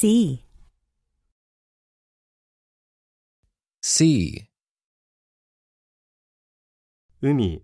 C. C. 海